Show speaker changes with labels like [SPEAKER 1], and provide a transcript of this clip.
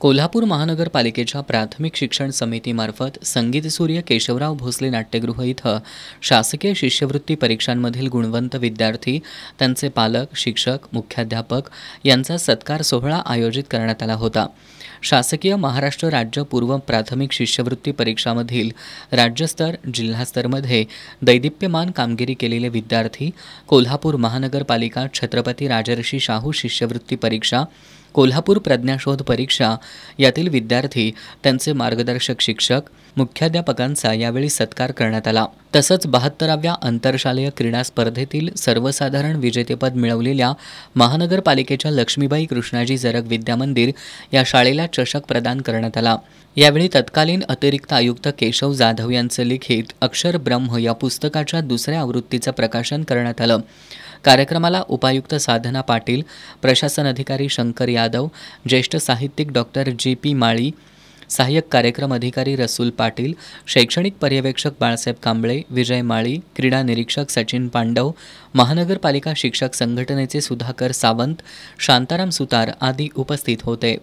[SPEAKER 1] कोल्हापूर महानगरपालिकेच्या प्राथमिक शिक्षण समितीमार्फत संगीत सूर्य केशवराव भोसले नाट्यगृह इथं शासकीय शिष्यवृत्ती परीक्षांमधील गुणवंत विद्यार्थी त्यांचे पालक शिक्षक मुख्याध्यापक यांचा सत्कार सोहळा आयोजित करण्यात आला होता शासकीय महाराष्ट्र राज्य पूर्व प्राथमिक शिष्यवृत्ती परीक्षामधील राज्यस्तर जिल्हास्तरमध्ये दैदिप्यमान कामगिरी केलेले विद्यार्थी कोल्हापूर महानगरपालिका छत्रपती राजर्षी शाहू शिष्यवृत्ती परीक्षा कोल्हापूर प्रज्ञाशोध परीक्षा यातील विद्यार्थी त्यांचे मार्गदर्शक शिक्षक मुख्याध्यापकांचा यावेळी सत्कार करण्यात आला तसंच बहात्तराव्या आंतरशालेय क्रीडा स्पर्धेतील सर्वसाधारण विजेतेपद मिळवलेल्या महानगरपालिकेच्या लक्ष्मीबाई कृष्णाजी जरग विद्यामंदिर या शाळेला चषक प्रदान करण्यात आला यावेळी तत्कालीन अतिरिक्त आयुक्त केशव जाधव यांचं लिखित अक्षर ब्रह्म या पुस्तकाच्या दुसऱ्या आवृत्तीचं प्रकाशन करण्यात आलं कार्यक्रमाला उपायुक्त साधना पाटील प्रशासन अधिकारी शंकर यादव ज्येष्ठ साहित्यिक डॉक्टर जी पी माळी सहाय्यक कार्यक्रम अधिकारी रसूल पाटील शैक्षणिक पर्यवेक्षक बाळासाहेब कांबळे विजय माळी क्रीडा निरीक्षक सचिन पांडव महानगरपालिका शिक्षक संघटनेचे सुधाकर सावंत शांताराम सुतार आदी उपस्थित होते